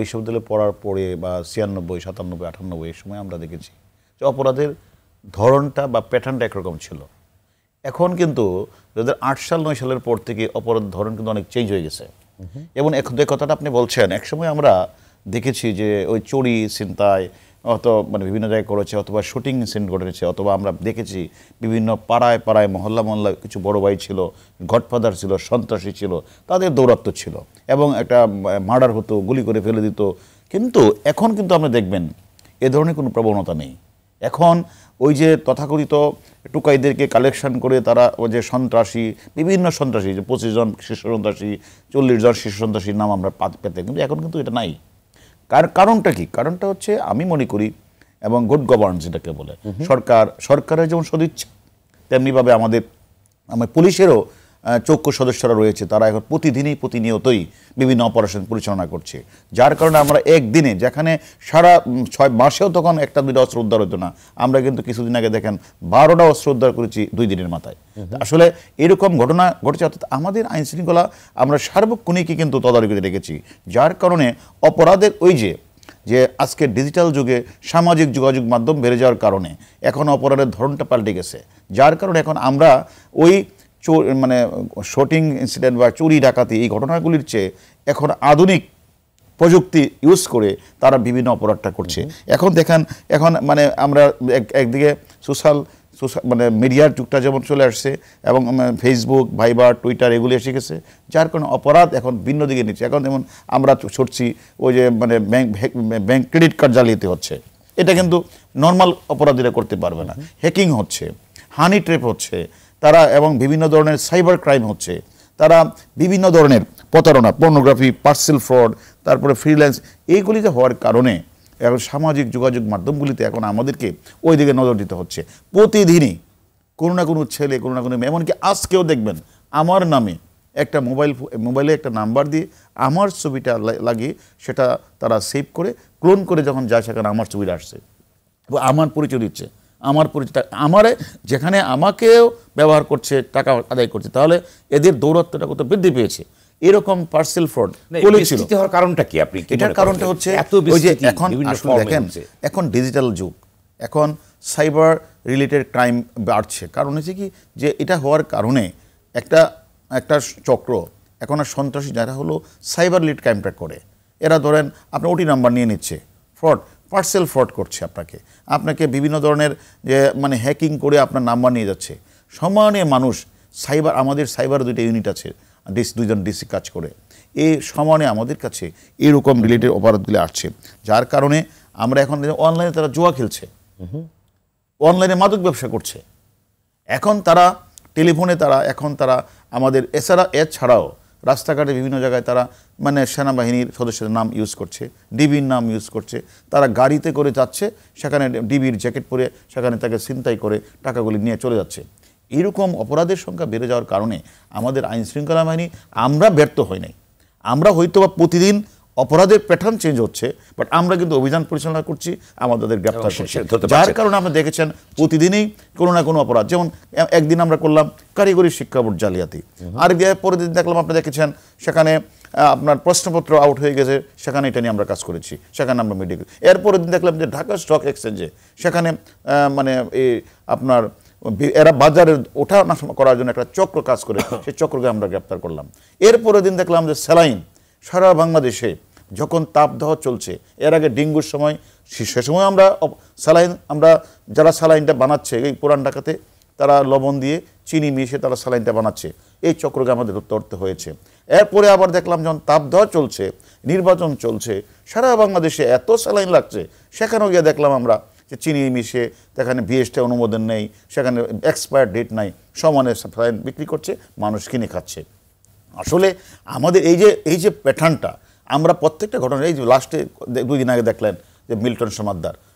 বিশ্ববিদ্যালয়ে পড়ার পরে বা ছিয়ানব্বই সাতানব্বই আটানব্বই এই সময় আমরা দেখেছি যে অপরাধের ধরনটা বা প্যাটার্নটা একরকম ছিল এখন কিন্তু দু আট সাল নয় সালের পর থেকে অপরাধ ধরন কিন্তু অনেক চেঞ্জ হয়ে গেছে এবং এখন যে কথাটা আপনি বলছেন একসময় আমরা দেখেছি যে ওই চুরি চিন্তায় অত মানে বিভিন্ন জায়গায় করেছে অথবা শুটিং ইনসিডেন্ট ঘটেছে অথবা আমরা দেখেছি বিভিন্ন পাড়ায় পাড়ায় মহল্লা মহল্লা কিছু বড় ভাই ছিল গডফাদার ছিল সন্ত্রাসী ছিল তাদের দৌরাত্ম ছিল এবং একটা মার্ডার হতো গুলি করে ফেলে দিত কিন্তু এখন কিন্তু আপনি দেখবেন এ ধরনের কোনো প্রবণতা নেই এখন ওই যে তথাকথিত টুকাইদেরকে কালেকশন করে তারা ওই যে সন্ত্রাসী বিভিন্ন সন্ত্রাসী যে পঁচিশ জন সন্ত্রাসী চল্লিশ জন শিশু সন্ত্রাসীর নাম আমরা পেতে কিন্তু এখন কিন্তু এটা নাই কার কারণটা কি কারণটা হচ্ছে আমি মনে করি এবং গুড গভর্নেন্স যেটাকে বলে সরকার সরকারের যেমন সদিচ্ছা তেমনিভাবে আমাদের আমার পুলিশেরও চক্ষু সদস্যরা রয়েছে তারা এখন প্রতিদিনই প্রতিনিয়তই বিভিন্ন অপারেশন পরিচালনা করছে যার কারণে আমরা একদিনে যেখানে সারা ছয় মাসেও তখন একটা দুইটা অস্ত্র উদ্ধার হতো না আমরা কিন্তু কিছুদিন আগে দেখেন বারোটা অস্ত্র উদ্ধার করেছি দুই দিনের মাথায় আসলে এরকম ঘটনা ঘটেছে অর্থাৎ আমাদের আইন শৃঙ্খলা আমরা সার্বক্ষণিকই কিন্তু তদারকিতে রেখেছি যার কারণে অপরাধের ওই যে যে আজকে ডিজিটাল যুগে সামাজিক যোগাযোগ মাধ্যম বেড়ে যাওয়ার কারণে এখন অপরাধের ধরনটা পাল্টে গেছে যার কারণে এখন আমরা ওই চোর মানে শুটিং ইনসিডেন্ট বা চুরি ডাকাতি এই ঘটনাগুলির চেয়ে এখন আধুনিক প্রযুক্তি ইউজ করে তারা বিভিন্ন অপরাধটা করছে এখন দেখেন এখন মানে আমরা একদিকে সোশ্যাল মানে মিডিয়ার যুগটা যেমন চলে আসছে এবং ফেসবুক ভাইবার টুইটার এগুলি এসে গেছে যার কারণে অপরাধ এখন ভিন্ন দিকে নিচ্ছে এখন যেমন আমরা ছুটছি ওই যে মানে ব্যাংক ব্যাংক ক্রেডিট কার্ড জ্বালিতে হচ্ছে এটা কিন্তু নর্মাল অপরাধীরা করতে পারবে না হ্যাকিং হচ্ছে হানি ট্রেপ হচ্ছে তারা এবং বিভিন্ন ধরনের সাইবার ক্রাইম হচ্ছে তারা বিভিন্ন ধরনের প্রতারণা পর্নোগ্রাফি পার্সেল ফ্রড তারপরে ফ্রিল্যান্স এইগুলিতে হওয়ার কারণে এখন সামাজিক যোগাযোগ মাধ্যমগুলিতে এখন আমাদেরকে ওই দিকে নজর দিতে হচ্ছে প্রতিদিনই কোনো না কোনো ছেলে কোনো না কোনো মেয়ে এমনকি আজকেও দেখবেন আমার নামে একটা মোবাইল মোবাইলে একটা নাম্বার দিয়ে আমার ছবিটা লাগিয়ে সেটা তারা সেভ করে ক্লোন করে যখন যায় সেখানে আমার ছবিটা আসছে আমার পরিচয় দিচ্ছে আমার পরিচিত আমারে যেখানে আমাকেও ব্যবহার করছে টাকা আদায় করছে তাহলে এদের দৌরত্বটা কত বৃদ্ধি পেয়েছে এরকম পার্সেল ফ্রড হওয়ার কারণটা কি আপনি এটার কারণটা হচ্ছে এখন দেখেন এখন ডিজিটাল যুগ এখন সাইবার রিলেটেড ক্রাইম বাড়ছে কারণ হচ্ছে কি যে এটা হওয়ার কারণে একটা একটা চক্র এখন আর সন্ত্রাসী যারা হলো সাইবার রিলেটেড ক্রাইমটা করে এরা ধরেন আপনার ওটি নাম্বার নিয়ে নিচ্ছে ফ্রড পার্সেল ফ্রড করছে আপনাকে আপনাকে বিভিন্ন ধরনের যে মানে হ্যাকিং করে আপনার নাম্বার নিয়ে যাচ্ছে সমানে মানুষ সাইবার আমাদের সাইবার দুইটা ইউনিট আছে ডিস দুইজন ডিসি কাজ করে এই সমানে আমাদের কাছে এরকম রিলেটেড অপরাধগুলি আসছে যার কারণে আমরা এখন অনলাইনে তারা জুয়া খেলছে অনলাইনে মাদক ব্যবসা করছে এখন তারা টেলিফোনে তারা এখন তারা আমাদের এছাড়া এছাড়াও রাস্তাঘাটে বিভিন্ন জায়গায় তারা মানে সেনাবাহিনীর সদস্যদের নাম ইউজ করছে ডিবির নাম ইউজ করছে তারা গাড়িতে করে যাচ্ছে সেখানে ডিবির জ্যাকেট পরে সেখানে তাকে ছিনতাই করে টাকাগুলি নিয়ে চলে যাচ্ছে এরকম অপরাধের সংখ্যা বেড়ে যাওয়ার কারণে আমাদের আইনশৃঙ্খলা বাহিনী আমরা ব্যর্থ হই নাই আমরা হয়তো বা প্রতিদিন অপরাধের প্যাটার্ন চেঞ্জ হচ্ছে বাট আমরা কিন্তু অভিযান পরিচালনা করছি আমাদের গ্রেপ্তার করছি যার কারণে আপনি দেখেছেন প্রতিদিনই কোনো না কোনো অপরাধ যেমন একদিন আমরা করলাম কারিগরি শিক্ষা বোর্ড জালিয়াতি আর পরের দিন দেখলাম আপনি দেখেছেন সেখানে আপনার প্রশ্নপত্র আউট হয়ে গেছে সেখানে এটা নিয়ে আমরা কাজ করেছি সেখানে আমরা মেডিকেল এরপরের দিন দেখলাম যে ঢাকা স্টক এক্সচেঞ্জে সেখানে মানে এই আপনার এরা বাজারে ওঠা না করার জন্য একটা চক্র কাজ করে সেই চক্রকে আমরা গ্রেপ্তার করলাম এরপরের দিন দেখলাম যে স্যালাইন সারা বাংলাদেশে যখন তাপদাহ চলছে এর আগে ডেঙ্গুর সময় সে সময় আমরা স্যালাইন আমরা যারা স্যালাইনটা বানাচ্ছে এই পুরান ঢাকাতে তারা লবণ দিয়ে চিনি মিশিয়ে তারা স্যালাইনটা বানাচ্ছে এই চক্রকে আমাদের তরতে হয়েছে এরপরে আবার দেখলাম যখন তাপদাহ চলছে নির্বাচন চলছে সারা বাংলাদেশে এত স্যালাইন লাগছে সেখানেও গিয়ে দেখলাম আমরা যে চিনি মিশে সেখানে বিএসটা অনুমোদন নেই সেখানে এক্সপায়ার ডেট নাই সমানে স্যালাইন বিক্রি করছে মানুষ কিনে খাচ্ছে আসলে আমাদের এই যে এই যে প্যাটার্নটা আমরা প্রত্যেকটা ঘটনা এই যে লাস্টে দুই দিন আগে দেখলেন যে মিল্টন সমাদ্দার